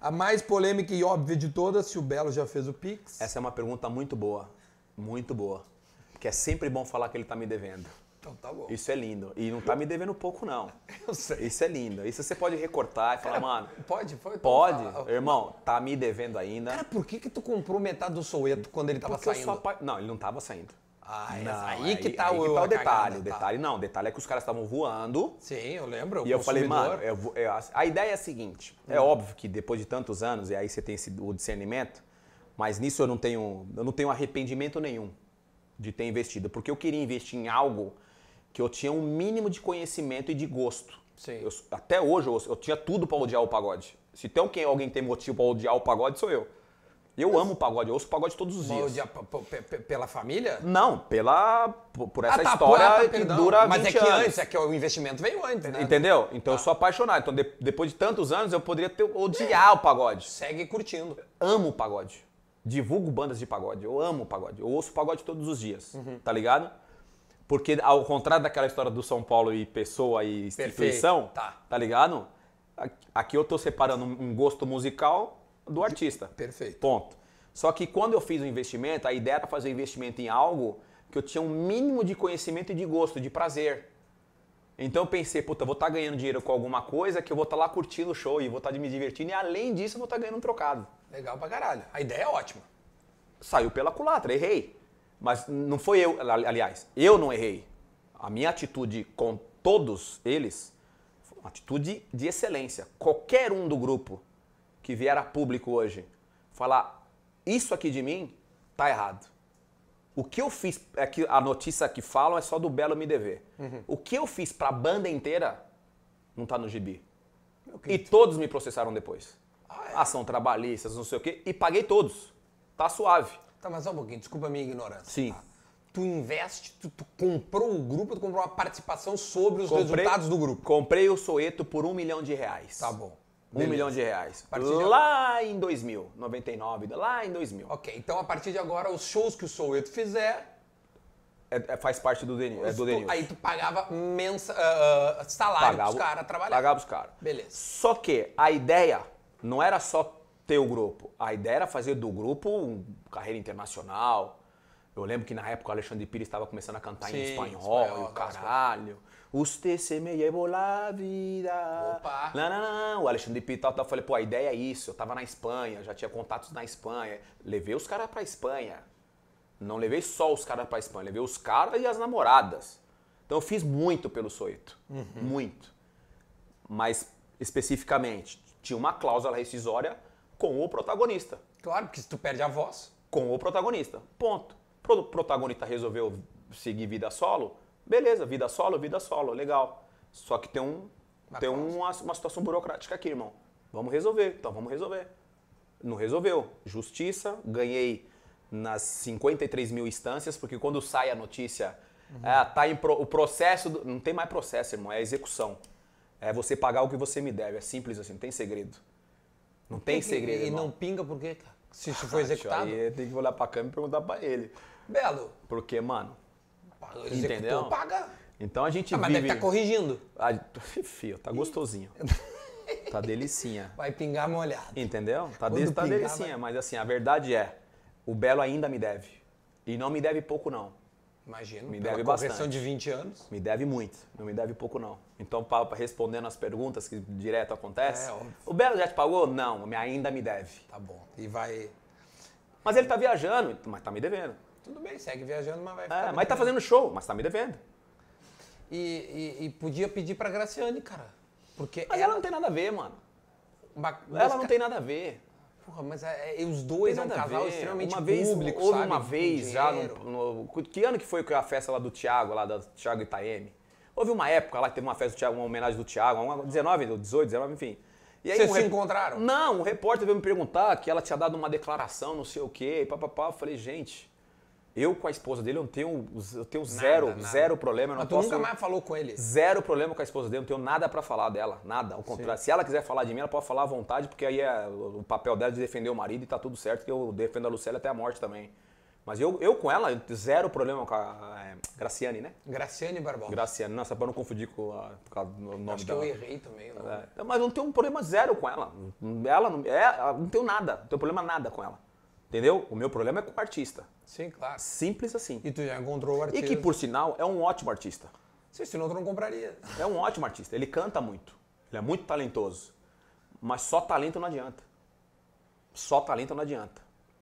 A mais polêmica e óbvia de todas, se o Belo já fez o Pix. Essa é uma pergunta muito boa. Muito boa. Que é sempre bom falar que ele tá me devendo. Então tá bom. Isso é lindo. E não tá me devendo pouco, não. Eu sei. Isso é lindo. Isso você pode recortar e falar, Cara, mano. Pode, pode. Pode. Falar. Irmão, tá me devendo ainda. Cara, por que, que tu comprou metade do soueto quando ele tava Porque saindo? Eu Não, ele não tava saindo. Ah, não, aí, que tá, aí, o, aí que tá o detalhe. O tá. detalhe não, o detalhe é que os caras estavam voando. Sim, eu lembro. E eu falei, mano, eu, eu, a ideia é a seguinte: é hum. é óbvio que depois de tantos anos, e aí você tem esse, o discernimento, mas nisso eu não tenho, eu não tenho arrependimento nenhum de ter investido, porque eu queria investir em algo que eu tinha um mínimo de conhecimento e de gosto. Eu, até hoje eu, eu tinha tudo para odiar o pagode. Se tem alguém, alguém tem motivo para odiar o pagode, sou eu. Eu amo amo pagode, eu ouço pagode todos os dias. Dia, pela família? Não, pela por ah, essa ah, tá, história ah, tá, que dura Mas 20 Mas é que anos. antes, é que o investimento veio antes, né? Entendeu? Então eu tá. sou apaixonado. Então de, depois de tantos anos eu poderia ter, odiar é. o pagode. Segue curtindo. Amo o pagode. Divulgo bandas de pagode. Eu amo o pagode. Eu ouço pagode todos os dias. Uhum. Tá ligado? Porque ao contrário daquela história do São Paulo e pessoa e instituição, tá. tá ligado? Aqui eu tô separando um gosto musical do artista. Perfeito. Ponto. Só que quando eu fiz o investimento, a ideia era fazer o investimento em algo que eu tinha um mínimo de conhecimento e de gosto, de prazer. Então eu pensei, puta, vou estar tá ganhando dinheiro com alguma coisa que eu vou estar tá lá curtindo o show e vou estar tá me divertindo e além disso eu vou estar tá ganhando um trocado. Legal pra caralho. A ideia é ótima. Saiu pela culatra, errei. Mas não foi eu, aliás, eu não errei. A minha atitude com todos eles, uma atitude de excelência. Qualquer um do grupo que vier a público hoje falar isso aqui de mim, tá errado. O que eu fiz, é que a notícia que falam é só do Belo me dever. Uhum. O que eu fiz para a banda inteira não tá no gibi. E todos me processaram depois. Ah, é. Ação trabalhistas, não sei o quê. E paguei todos. Tá suave. Tá, mas só um pouquinho, desculpa a minha ignorância. Sim. Tá? Tu investe, tu, tu, comprou o grupo, tu comprou uma participação sobre os comprei, resultados do grupo. Comprei o Soeto por um milhão de reais. Tá bom. Um milhão de reais. lá em 2000, 99, lá em 2000. Ok, então a partir de agora, os shows que o Soueto fizer... É, é, faz parte do Denil. É do Denil. Aí tu pagava mensa, uh, salário pagava, pros caras trabalhar. Pagava os caras. Beleza. Só que a ideia não era só ter o grupo. A ideia era fazer do grupo uma carreira internacional. Eu lembro que na época o Alexandre Pires estava começando a cantar Sim, em espanhol, espanhol e o caralho. Usted se me llevou la vida. Opa! Não, não, não. O Alexandre Pital, eu falei, pô, a ideia é isso. Eu tava na Espanha, já tinha contatos na Espanha. Levei os caras pra Espanha. Não levei só os caras pra Espanha, levei os caras e as namoradas. Então eu fiz muito pelo Soito. Uhum. Muito. Mas, especificamente, tinha uma cláusula rescisória com o protagonista. Claro, porque se tu perde a voz. Com o protagonista. Ponto. O protagonista resolveu seguir vida solo Beleza, vida solo, vida solo, legal. Só que tem, um, uma tem uma, uma situação burocrática aqui, irmão. Vamos resolver, então vamos resolver. Não resolveu. Justiça, ganhei nas 53 mil instâncias, porque quando sai a notícia, uhum. é, tá em pro, o processo. Do, não tem mais processo, irmão, é execução. É você pagar o que você me deve. É simples assim, não tem segredo. Não tem, tem que, segredo. E irmão. não pinga por quê, cara? Se isso foi executado. Aí tem que olhar pra câmera e perguntar pra ele. Belo. Porque, mano, Entendeu? paga. Então a gente ah, mas deve estar tá corrigindo. Ah, fio, tá gostosinho. tá delicinha. Vai pingar molhado. Entendeu? Tá, de... tá delicinha, vai... mas assim, a verdade é, o Belo ainda me deve. E não me deve pouco, não. Imagino. Me deve bastante. de 20 anos. Me deve muito, não me deve pouco não. Então, para respondendo as perguntas que direto acontecem, é, o Belo já te pagou? Não, ainda me deve. Tá bom. E vai. Mas ele tá viajando, mas tá me devendo. Tudo bem, segue viajando, mas vai é, ficar. É, mas tá fazendo show, mas tá me devendo. E, e, e podia pedir pra Graciane, cara. Porque mas ela... ela não tem nada a ver, mano. ela não tem nada a ver. Porra, mas é, é, os dois é um casal extremamente uma vez, público, Houve sabe? uma vez já, no, no, que ano que foi a festa lá do Thiago, lá do Thiago Itaeme? Houve uma época lá que teve uma festa do Thiago, uma homenagem do Thiago, uma, 19, 18, 19, enfim. E aí, Vocês um se encontraram? Não, um repórter veio me perguntar que ela tinha dado uma declaração, não sei o quê, e papapá. Eu falei, gente, eu com a esposa dele, eu tenho, eu tenho nada, zero, nada. zero problema. Eu não Mas posso, tu nunca mais falou com ele? Zero problema com a esposa dele, eu não tenho nada para falar dela, nada. Ao contrário, se ela quiser falar de mim, ela pode falar à vontade, porque aí é o papel dela é de defender o marido e tá tudo certo, que eu defendo a Lucélia até a morte também. Mas eu, eu com ela, zero problema com a é, Graciane, né? Graciane Barbosa. Graciane, nossa, pra não confundir com a, com a, o nome Acho dela. Acho que eu errei também. Não. É, mas não tenho um problema zero com ela. Ela não, é, não tenho nada, não tenho problema nada com ela. Entendeu? O meu problema é com o artista. Sim, claro. Simples assim. E tu já encontrou o artista. E que, por sinal, é um ótimo artista. Sim, senão tu não compraria. É um ótimo artista. Ele canta muito. Ele é muito talentoso. Mas só talento não adianta. Só talento não adianta.